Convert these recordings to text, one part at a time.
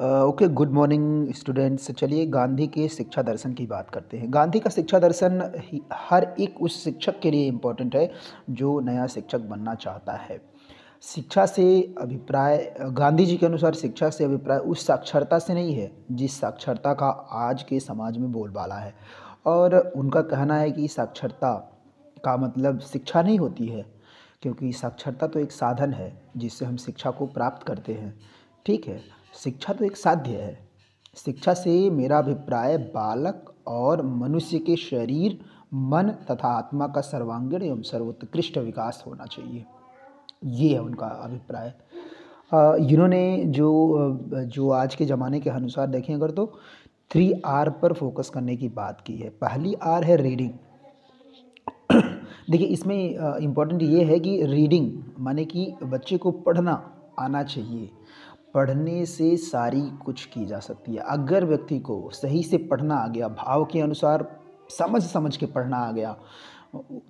okay good morning students चलिए गांधी के शिक्षा दर्शन की बात करते हैं गांधी का शिक्षा दर्शन हर एक उस शिक्षक के लिए इम्पोर्टेंट है जो नया शिक्षक बनना चाहता है शिक्षा से अभिप्राय गांधी जी के अनुसार शिक्षा से अभिप्राय उस साक्षरता से नहीं है जिस साक्षरता का आज के समाज में बोलबाला है और उनका कहना है कि साक्षरता का मतलब शिक्षा नहीं होती है क्योंकि साक्षरता तो एक साधन है जिससे हम शिक्षा को प्राप्त करते हैं ठीक है शिक्षा तो एक साध्य है शिक्षा से मेरा अभिप्राय बालक और मनुष्य के शरीर मन तथा आत्मा का सर्वांगीण एवं सर्वोत्कृष्ट विकास होना चाहिए ये है उनका अभिप्राय इन्होंने जो जो आज के ज़माने के अनुसार देखें अगर तो थ्री आर पर फोकस करने की बात की है पहली आर है रीडिंग देखिए इसमें इम्पोर्टेंट ये है कि रीडिंग माने कि बच्चे को पढ़ना आना चाहिए पढ़ने से सारी कुछ की जा सकती है अगर व्यक्ति को सही से पढ़ना आ गया भाव के अनुसार समझ समझ के पढ़ना आ गया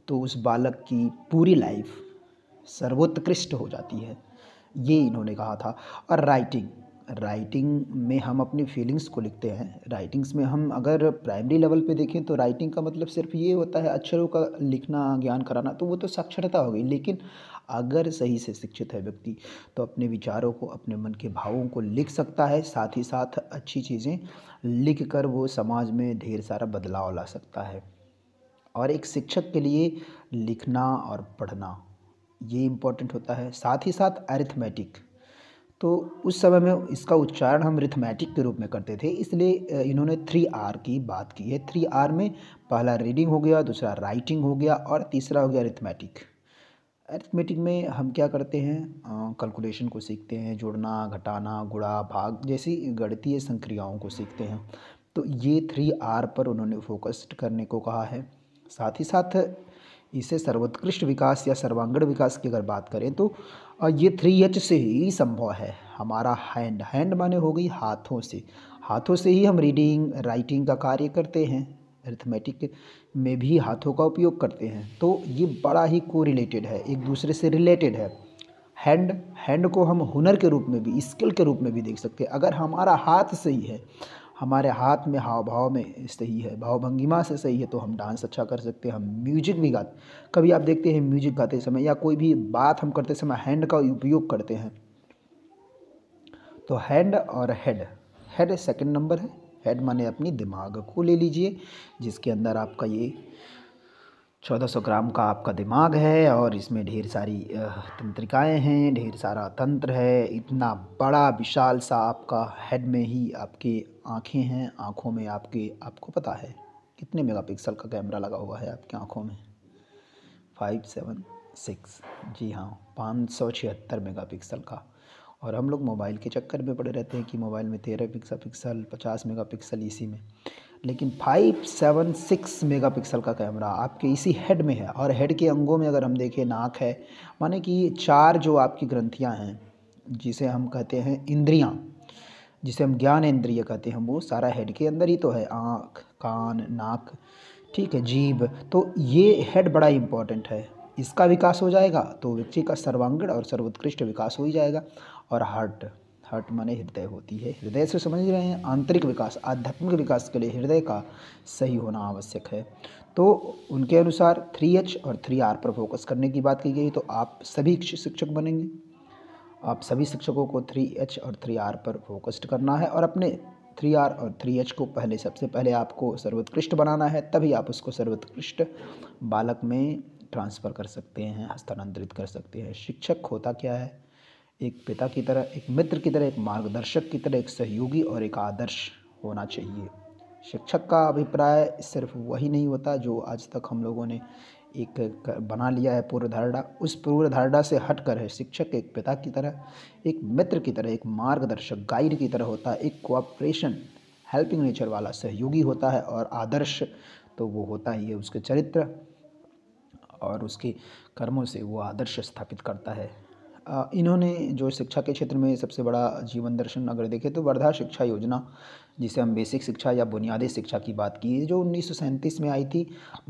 तो उस बालक की पूरी लाइफ सर्वोत्कृष्ट हो जाती है ये इन्होंने कहा था और राइटिंग राइटिंग में हम अपनी फीलिंग्स को लिखते हैं राइटिंग्स में हम अगर प्राइमरी लेवल पे देखें तो राइटिंग का मतलब सिर्फ ये होता है अक्षरों का लिखना ज्ञान कराना तो वो तो साक्षरता हो गई लेकिन अगर सही से शिक्षित है व्यक्ति तो अपने विचारों को अपने मन के भावों को लिख सकता है साथ ही साथ अच्छी चीज़ें लिख कर वो समाज में ढेर सारा बदलाव ला सकता है और एक शिक्षक के लिए लिखना और पढ़ना ये इम्पोर्टेंट होता है साथ ही साथ अरिथमेटिक तो उस समय में इसका उच्चारण हम रिथमेटिक के रूप में करते थे इसलिए इन्होंने थ्री आर की बात की है थ्री आर में पहला रीडिंग हो गया दूसरा राइटिंग हो गया और तीसरा हो गया रिथमेटिक एरिथमेटिक में हम क्या करते हैं कैलकुलेशन को सीखते हैं जोड़ना घटाना गुड़ा भाग जैसी गणितीय संक्रियाओं को सीखते हैं तो ये थ्री आर पर उन्होंने फोकस्ड करने को कहा है साथ ही साथ इसे सर्वोत्कृष्ट विकास या सर्वांगण विकास की अगर बात करें तो ये थ्री एच से ही संभव है हमारा हैंड हैंड माने हो गई हाथों से हाथों से ही हम रीडिंग राइटिंग का कार्य करते हैं अरिथमेटिक में भी हाथों का उपयोग करते हैं तो ये बड़ा ही को रिलेटेड है एक दूसरे से रिलेटेड है हैंड हैंड को हम हुनर के रूप में भी स्किल के रूप में भी देख सकते हैं अगर हमारा हाथ सही है हमारे हाथ में हाव भाव में सही है भाव भंगिमा से सही है तो हम डांस अच्छा कर सकते हैं हम म्यूजिक भी गाते कभी आप देखते हैं म्यूजिक गाते समय या कोई भी बात हम करते समय हैंड का उपयोग करते हैं तो हैंड और हेड हेड सेकंड नंबर है हेड माने अपनी दिमाग को ले लीजिए जिसके अंदर आपका ये 1400 ग्राम का आपका दिमाग है और इसमें ढेर सारी तंत्रिकाएं हैं ढेर सारा तंत्र है इतना बड़ा विशाल सा आपका हेड में ही आपके आँखें हैं आँखों में आपके आपको पता है कितने मेगापिक्सल का कैमरा लगा हुआ है आपकी आँखों में फाइव सेवन सिक्स जी हाँ पाँच सौ छिहत्तर मेगा पिक्सल का और हम लोग मोबाइल के चक्कर में पड़े रहते हैं कि मोबाइल में तेरह पिक्सल पिक्सल पचास मेगा पिक्सल इसी में लेकिन five seven six megapixel का कैमरा आपके इसी हेड में है और हेड के अंगों में अगर हम देखें नाक है माने कि चार जो आपकी ग्रंथियाँ हैं जिसे हम कहते हैं इंद्रियाँ जिसे हम ज्ञान इंद्रिय कहते हैं वो सारा हेड के अंदर ही तो है आँख कान नाक ठीक है जीभ तो ये हेड बड़ा इम्पॉर्टेंट है इसका विकास हो जाएगा तो व्यक्ति का सर्वांगीण और सर्वोत्कृष्ट विकास हो ही जाएगा और हार्ट हार्ट माने हृदय होती है हृदय से समझ रहे हैं आंतरिक विकास आध्यात्मिक विकास के लिए हृदय का सही होना आवश्यक है तो उनके अनुसार थ्री एच और थ्री आर पर फोकस करने की बात की गई तो आप सभी शिक्षक बनेंगे आप सभी शिक्षकों को थ्री एच और थ्री आर पर फोकस्ड करना है और अपने थ्री आर और थ्री एच को पहले सबसे पहले आपको सर्वोत्कृष्ट बनाना है तभी आप उसको सर्वोत्कृष्ट बालक में ट्रांसफ़र कर सकते हैं हस्तांतरित कर सकते हैं शिक्षक होता क्या है एक पिता की तरह एक मित्र की तरह एक मार्गदर्शक की तरह एक सहयोगी और एक आदर्श होना चाहिए शिक्षक का अभिप्राय सिर्फ वही नहीं होता जो आज तक हम लोगों ने एक बना लिया है पूर्वधारणा उस पूर्वधारणा से हट कर है शिक्षक एक पिता की तरह एक मित्र की तरह एक मार्गदर्शक गाइड की तरह होता है एक कोऑपरेशन हेल्पिंग नेचर वाला सहयोगी होता है और आदर्श तो वो होता ही है उसके चरित्र और उसके कर्मों से वो आदर्श स्थापित करता है इन्होंने जो शिक्षा के क्षेत्र में सबसे बड़ा जीवन दर्शन अगर देखें तो वर्धा शिक्षा योजना जिसे हम बेसिक शिक्षा या बुनियादी शिक्षा की बात की जो उन्नीस में आई थी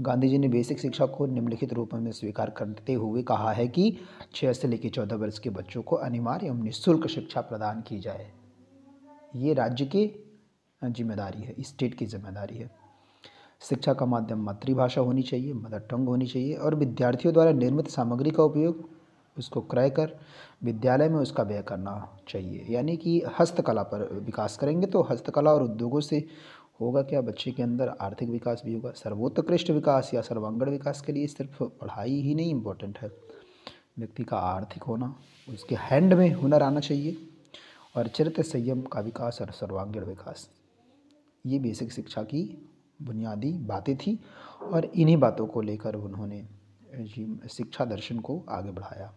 गांधी जी ने बेसिक शिक्षा को निम्नलिखित रूप में स्वीकार करते हुए कहा है कि छः से लेकर चौदह वर्ष के बच्चों को अनिवार्य एवं निःशुल्क शिक्षा प्रदान की जाए ये राज्य की जिम्मेदारी है स्टेट की जिम्मेदारी है शिक्षा का माध्यम मातृभाषा होनी चाहिए मदर टंग होनी चाहिए और विद्यार्थियों द्वारा निर्मित सामग्री का उपयोग उसको क्रय कर विद्यालय में उसका व्यय करना चाहिए यानी कि हस्तकला पर विकास करेंगे तो हस्तकला और उद्योगों से होगा क्या बच्चे के अंदर आर्थिक विकास भी होगा सर्वोत्कृष्ट विकास या सर्वांगण विकास के लिए सिर्फ पढ़ाई ही नहीं इम्पोर्टेंट है व्यक्ति का आर्थिक होना उसके हैंड में हुनर आना चाहिए और चरित्र संयम का विकास और सर्वांगीण विकास ये बेसिक शिक्षा की बुनियादी बातें थी और इन्हीं बातों को लेकर उन्होंने शिक्षा दर्शन को आगे बढ़ाया